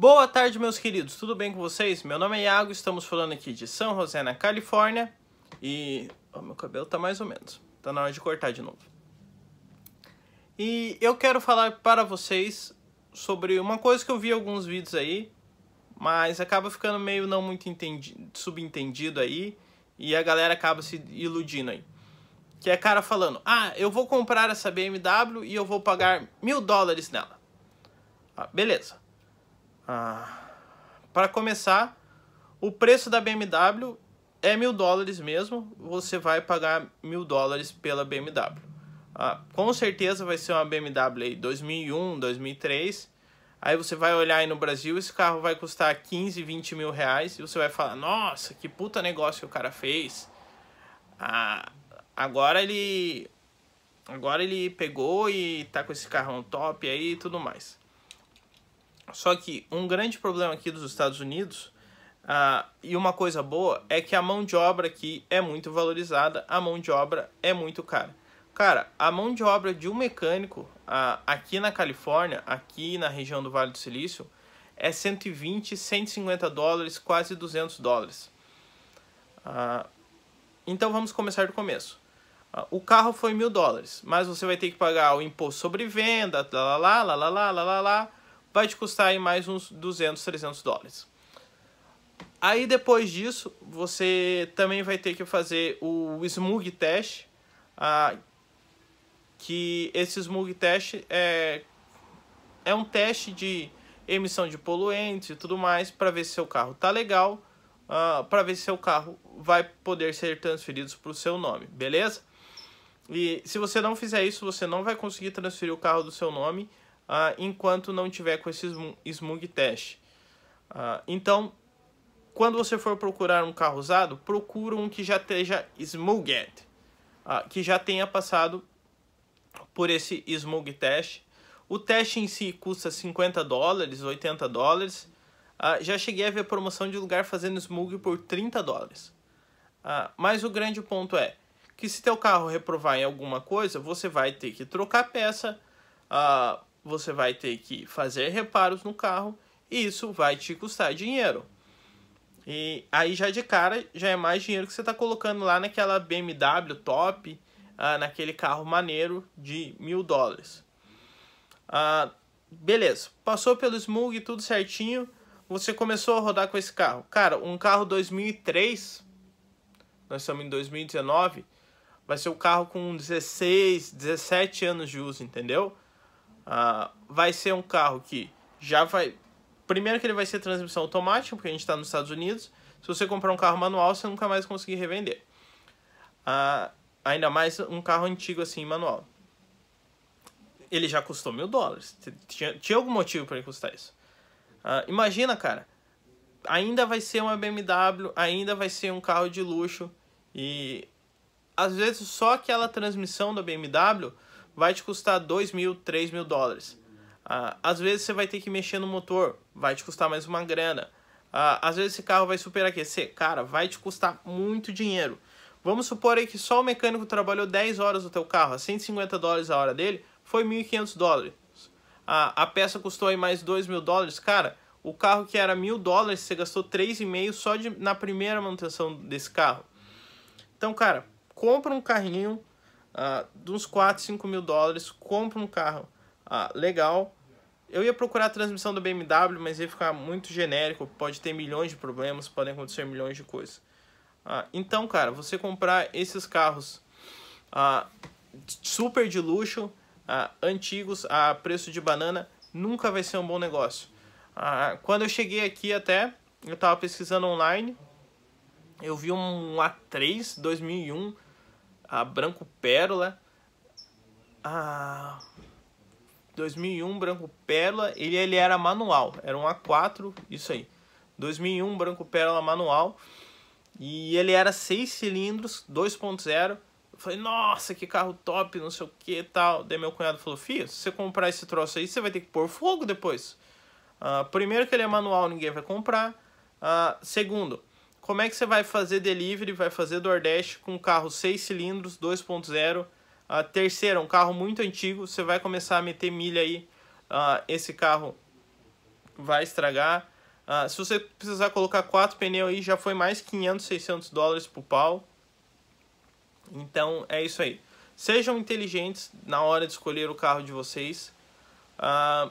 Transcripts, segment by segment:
Boa tarde, meus queridos. Tudo bem com vocês? Meu nome é Iago, estamos falando aqui de São José, na Califórnia. E oh, meu cabelo tá mais ou menos. Tá na hora de cortar de novo. E eu quero falar para vocês sobre uma coisa que eu vi alguns vídeos aí, mas acaba ficando meio não muito subentendido aí, e a galera acaba se iludindo aí. Que é cara falando, ah, eu vou comprar essa BMW e eu vou pagar mil dólares nela. Ah, beleza. Ah, para começar, o preço da BMW é mil dólares mesmo. Você vai pagar mil dólares pela BMW. Ah, com certeza vai ser uma BMW aí 2001, 2003. Aí você vai olhar aí no Brasil, esse carro vai custar 15, 20 mil reais. E você vai falar, nossa, que puta negócio que o cara fez. Ah, agora ele... Agora ele pegou e tá com esse carrão top aí e tudo mais. Só que um grande problema aqui dos Estados Unidos, uh, e uma coisa boa, é que a mão de obra aqui é muito valorizada, a mão de obra é muito cara. Cara, a mão de obra de um mecânico uh, aqui na Califórnia, aqui na região do Vale do Silício, é 120, 150 dólares, quase 200 dólares. Uh, então vamos começar do começo. O carro foi mil dólares, mas você vai ter que pagar o imposto sobre venda, lá lá lá lá lá lá lá lá vai te custar aí mais uns 200, 300 dólares. Aí depois disso, você também vai ter que fazer o smug test, ah, que esse smug test é, é um teste de emissão de poluentes e tudo mais para ver se seu carro tá legal, ah, para ver se seu carro vai poder ser transferido para o seu nome, beleza? E se você não fizer isso, você não vai conseguir transferir o carro do seu nome ah, enquanto não tiver com esse smug test. Ah, então, quando você for procurar um carro usado, procura um que já esteja smugged, ah, que já tenha passado por esse smug test. O teste em si custa 50 dólares, 80 dólares. já cheguei a ver promoção de lugar fazendo smug por 30 dólares. mas o grande ponto é que se teu carro reprovar em alguma coisa, você vai ter que trocar peça, você vai ter que fazer reparos no carro e isso vai te custar dinheiro. E aí já de cara já é mais dinheiro que você está colocando lá naquela BMW top, ah, naquele carro maneiro de mil dólares. Ah, beleza, passou pelo Smug, tudo certinho. Você começou a rodar com esse carro. Cara, um carro 2003, nós estamos em 2019, vai ser o um carro com 16, 17 anos de uso, entendeu? Uh, vai ser um carro que já vai. Primeiro que ele vai ser transmissão automática, porque a gente está nos Estados Unidos. Se você comprar um carro manual, você nunca mais conseguir revender. Uh, ainda mais um carro antigo assim, manual. Ele já custou mil dólares. Tinha, tinha algum motivo para ele custar isso. Uh, imagina, cara. Ainda vai ser uma BMW, ainda vai ser um carro de luxo. E às vezes só aquela transmissão da BMW vai te custar 2 mil, 3 mil dólares. Ah, às vezes você vai ter que mexer no motor, vai te custar mais uma grana. Ah, às vezes esse carro vai superaquecer, cara, vai te custar muito dinheiro. Vamos supor aí que só o mecânico trabalhou 10 horas no teu carro, a 150 dólares a hora dele, foi 1.500 dólares. A, ah, a peça custou aí mais 2 mil dólares, cara, o carro que era mil dólares, você gastou 3,5 só de, na primeira manutenção desse carro. Então, cara, compra um carrinho ah, de uns 4, 5 mil dólares, compro um carro uh, legal. Eu ia procurar a transmissão do BMW, mas ia ficar muito genérico, pode ter milhões de problemas, podem acontecer milhões de coisas. Uh, então, cara, você comprar esses carros uh, super de luxo, uh, antigos, a preço de banana, nunca vai ser um bom negócio. quando eu cheguei aqui até, eu estava pesquisando online, eu vi um A3 2001 a Branco Pérola, a 2001 Branco Pérola, ele, ele era manual, era um A4, isso aí. 2001 Branco Pérola manual, e ele era 6 cilindros, 2.0. Eu falei, nossa, que carro top, não sei o que tal. Daí meu cunhado falou, filho, se você comprar esse troço aí, você vai ter que pôr fogo depois. Uh, primeiro que ele é manual, ninguém vai comprar. Uh, segundo, como é que você vai fazer delivery, vai fazer DoorDash com um carro 6 cilindros, 2.0? a terceira, um carro muito antigo, você vai começar a meter milha aí, uh, esse carro vai estragar. Uh, se você precisar colocar quatro pneus aí, já foi mais 500, 600 dólares pro pau. Então é isso aí. Sejam inteligentes na hora de escolher o carro de vocês. Uh,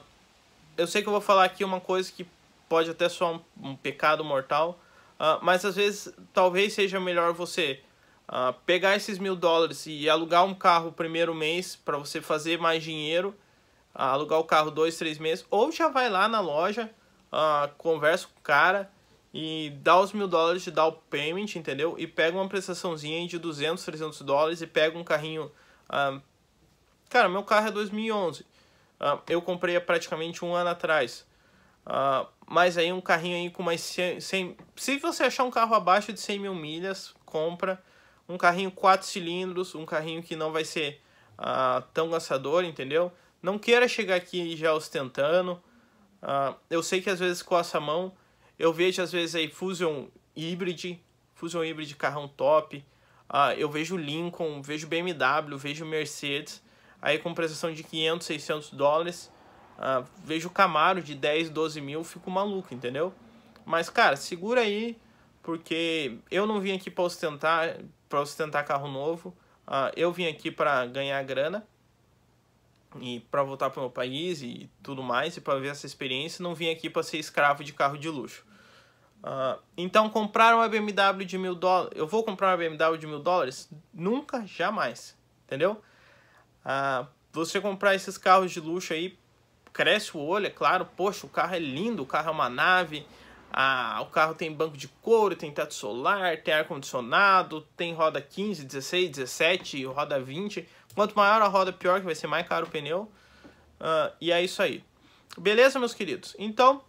eu sei que eu vou falar aqui uma coisa que pode até soar um, um pecado mortal, Uh, mas às vezes talvez seja melhor você uh, pegar esses mil dólares e alugar um carro primeiro mês para você fazer mais dinheiro, uh, alugar o carro dois, três meses, ou já vai lá na loja, conversa com o cara e dá os mil dólares de down payment, entendeu? E pega uma prestaçãozinha de 200, 300 dólares e pega um carrinho. cara, meu carro é 2011. eu comprei praticamente um ano atrás. Uh, mas aí um carrinho aí com mais 100... Se você achar um carro abaixo de 100 mil milhas, compra. Um carrinho 4 cilindros, um carrinho que não vai ser ah, tão gastador, entendeu? Não queira chegar aqui já ostentando. Ah, eu sei que às vezes coça a mão. Eu vejo às vezes aí Fusion híbride Fusion híbride carrão top. Ah, eu vejo Lincoln, vejo BMW, vejo Mercedes. Aí com prestação de 500, 600 dólares. Ah, vejo Camaro de 10, 12 mil, fico maluco, entendeu? Mas, cara, segura aí, porque eu não vim aqui para ostentar, pra ostentar carro novo. Ah, eu vim aqui para ganhar grana e para voltar para o meu país e tudo mais, e para ver essa experiência. Não vim aqui para ser escravo de carro de luxo. Uh, então, comprar uma BMW de mil dólares. Eu vou comprar uma BMW de mil dólares? Nunca, jamais. Entendeu? Uh, você comprar esses carros de luxo aí cresce o olho, é claro, poxa, o carro é lindo, o carro é uma nave, a, o carro tem banco de couro, tem teto solar, tem ar-condicionado, tem roda 15, 16, 17, roda 20. Quanto maior a roda, pior que vai ser mais caro o pneu. Ah, e é isso aí. Beleza, meus queridos? Então,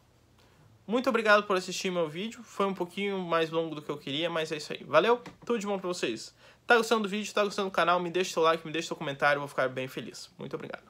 muito obrigado por assistir meu vídeo. Foi um pouquinho mais longo do que eu queria, mas é isso aí. Valeu, tudo de bom pra vocês. Tá gostando do vídeo, tá gostando do canal, me deixa seu like, me deixa seu comentário, eu vou ficar bem feliz. Muito obrigado.